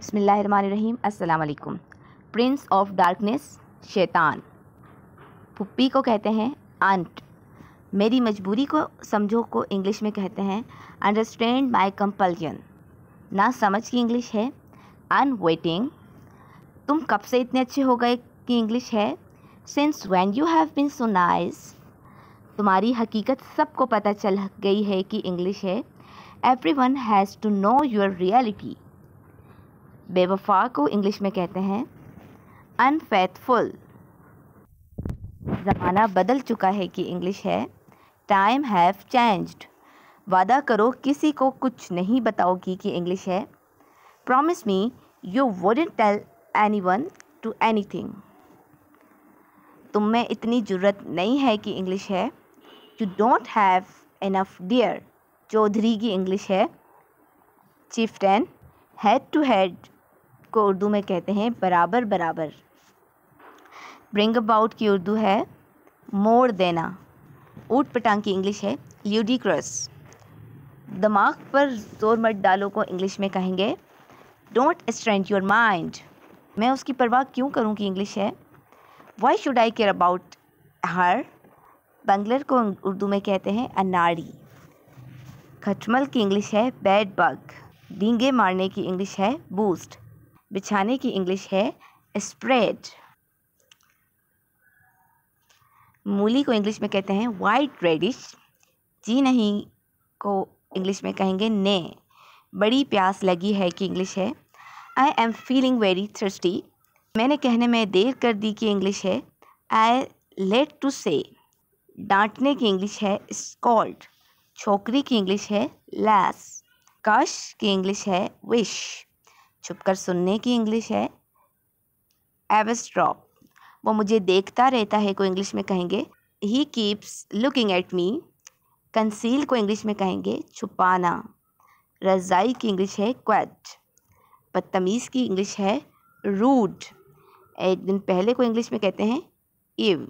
बसमिलकुम अल्लाम prince of darkness शैतान पुप्पी को कहते हैं आंट मेरी मजबूरी को समझो को इंग्लिश में कहते हैं अंडरस्टैंड माई कंपल्जन ना समझ की इंग्लिश है अन वेटिंग तुम कब से इतने अच्छे हो गए कि इंग्लिश है since when you have been so nice तुम्हारी हकीकत सबको पता चल गई है कि इंग्लिश है everyone has to know your reality बेवफा को इंग्लिश में कहते हैं अनफेथफुल ज़माना बदल चुका है कि इंग्लिश है टाइम हैव चेंज्ड वादा करो किसी को कुछ नहीं बताओगी कि इंग्लिश है promise me you wouldn't tell anyone to anything तुम में इतनी ज़रूरत नहीं है कि इंग्लिश है you don't have enough dear Chaudhary की इंग्लिश है चिफ्टन हेड टू हेड को उर्दू में कहते हैं बराबर बराबर ब्रिंग अबाउट की उर्दू है मोड़ देना ऊट पटांग की इंग्लिश है ल्यूडिक्रस दिमाग पर जोर मत डालो को इंग्लिश में कहेंगे डोंट स्ट्रेंट योर माइंड मैं उसकी परवाह क्यों करूं कि इंग्लिश है why should I care about her बंगलर को उर्दू में कहते हैं अनाड़ी खटमल की इंग्लिश है बैड बग डींगे मारने की इंग्लिश है बूस्ट बिछाने की इंग्लिश है स्प्रेड मूली को इंग्लिश में कहते हैं वाइट रेडिश जी नहीं को इंग्लिश में कहेंगे ने बड़ी प्यास लगी है कि इंग्लिश है I am feeling very thirsty मैंने कहने में देर कर दी कि इंग्लिश है आई लेट टू से डांटने की इंग्लिश है स्कॉल्ड छोकरी की इंग्लिश है लैस काश की इंग्लिश है विश छुपकर सुनने की इंग्लिश है एवस्ट्रॉप वो मुझे देखता रहता है को इंग्लिश में कहेंगे he keeps looking at me conceal को इंग्लिश में कहेंगे छुपाना रज़ाई की इंग्लिश है क्वेट बदतमीज़ की इंग्लिश है रूड एक दिन पहले को इंग्लिश में कहते हैं इव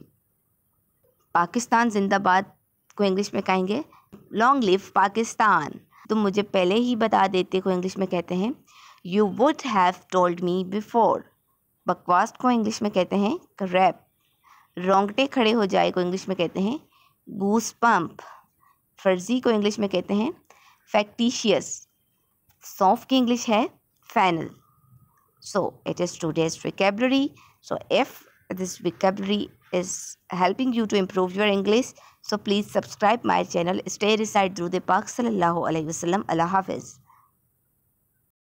पाकिस्तान जिंदाबाद को इंग्लिश में कहेंगे लॉन्ग लिव पाकिस्तान तुम मुझे पहले ही बता देते को इंग्लिश में कहते हैं you would have told me before बकवास को इंग्लिश में कहते हैं क्रैप रोंगटे खड़े हो जाए को इंग्लिश में कहते हैं गूस पम्प फर्जी को इंग्लिश में कहते हैं फैक्टिशियस सौंफ की इंग्लिश है fennel so it is today's vocabulary so if this vocabulary is helping you to improve your English so please subscribe my channel stay रिसाइड द्रू पाक सल्ला वसलम अल्लाह हाफिज़